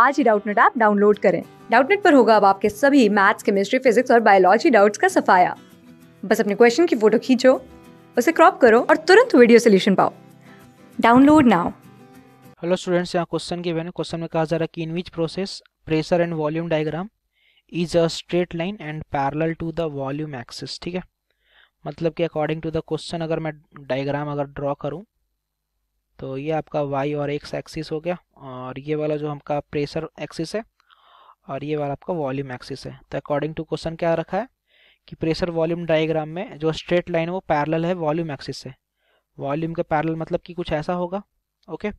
आज ही Doubtnut app download करें डाउटनेट पर होगा अब आपके सभी मैथ्स केमिस्ट्री फिजिक्स और बायोलॉजी डाउट्स का सफाया बस अपने क्वेश्चन की फोटो खींचो उसे क्रॉप करो और तुरंत वीडियो सोल्यूशन पाओ डाउनलोड नाउ हेलो स्टूडेंट्स यहाँ क्वेश्चन के है क्वेश्चन में कहा जा रहा है कि in which process pressure and volume diagram is a straight line and parallel to the volume axis ठीक है मतलब कि अकॉर्डिंग टू द क्वेश्चन अगर मैं डायग्राम अगर ड्रॉ करूँ तो ये आपका वाई और एक्स एक्सिस हो गया और ये वाला जो हमका प्रेशर एक्सिस है और ये वाला आपका वॉल्यूम एक्सिस है तो अकॉर्डिंग टू क्वेश्चन क्या रखा है कि प्रेशर वॉल्यूम डायग्राम में जो स्ट्रेट लाइन है वो पैरल है वॉल्यूम एक्सिस से वॉल्यूम का पैरल मतलब कि कुछ ऐसा होगा ओके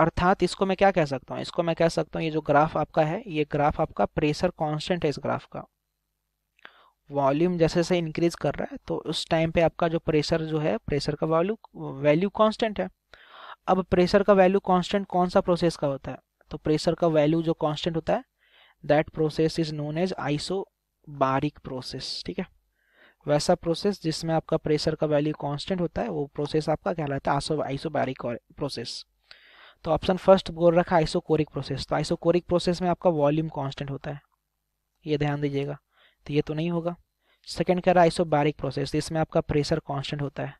अर्थात इसको मैं क्या कह सकता हूँ इसको मैं कह सकता हूँ ये जो ग्राफ आपका है ये ग्राफ आपका प्रेशर कॉन्स्टेंट है इस ग्राफ का वॉल्यूम जैसे जैसे इंक्रीज कर रहा है तो उस टाइम पे आपका जो प्रेशर जो है प्रेशर का वॉल्यू वैल्यू कॉन्स्टेंट है अब प्रेशर का वैल्यू कांस्टेंट कौन सा प्रोसेस का होता है तो प्रेशर का वैल्यू जो कांस्टेंट होता है that process is known as isobaric process ठीक है वैसा प्रोसेस जिसमें आपका प्रेशर का वैल्यू कांस्टेंट होता है वो प्रोसेस आपका कहलाता है आइसो बारिक प्रोसेस तो ऑप्शन फर्स्ट बोल रखा है आइसोकोरिक प्रोसेस तो आइसोकोरिक प्रोसेस में आपका वॉल्यूम कॉन्स्टेंट होता है ये ध्यान दीजिएगा तो ये तो नहीं होगा सेकेंड कह रहा है बारिक प्रोसेस इसमें आपका प्रेशर कॉन्स्टेंट होता है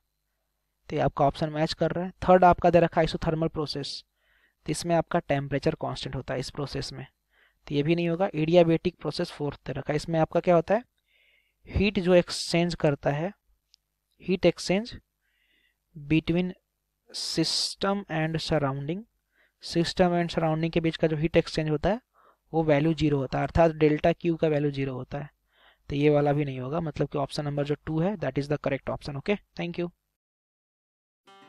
तो ये आपका ऑप्शन मैच कर रहा है थर्ड आपका दे रखा है इसोथर्मल प्रोसेस तो इसमें आपका टेम्परेचर कॉन्स्टेंट होता है इस प्रोसेस में तो ये भी नहीं होगा एडियाबेटिक प्रोसेस फोर्थ दे रखा है इसमें आपका क्या होता है हीट जो एक्सचेंज करता है heat exchange between system and surrounding system and surrounding के बीच का जो हीट एक्सचेंज होता है वो वैल्यू जीरो होता है अर्थात डेल्टा क्यू का वैल्यू जीरो होता है तो ये वाला भी नहीं होगा मतलब कि ऑप्शन नंबर जो टू है that is the correct option okay thank you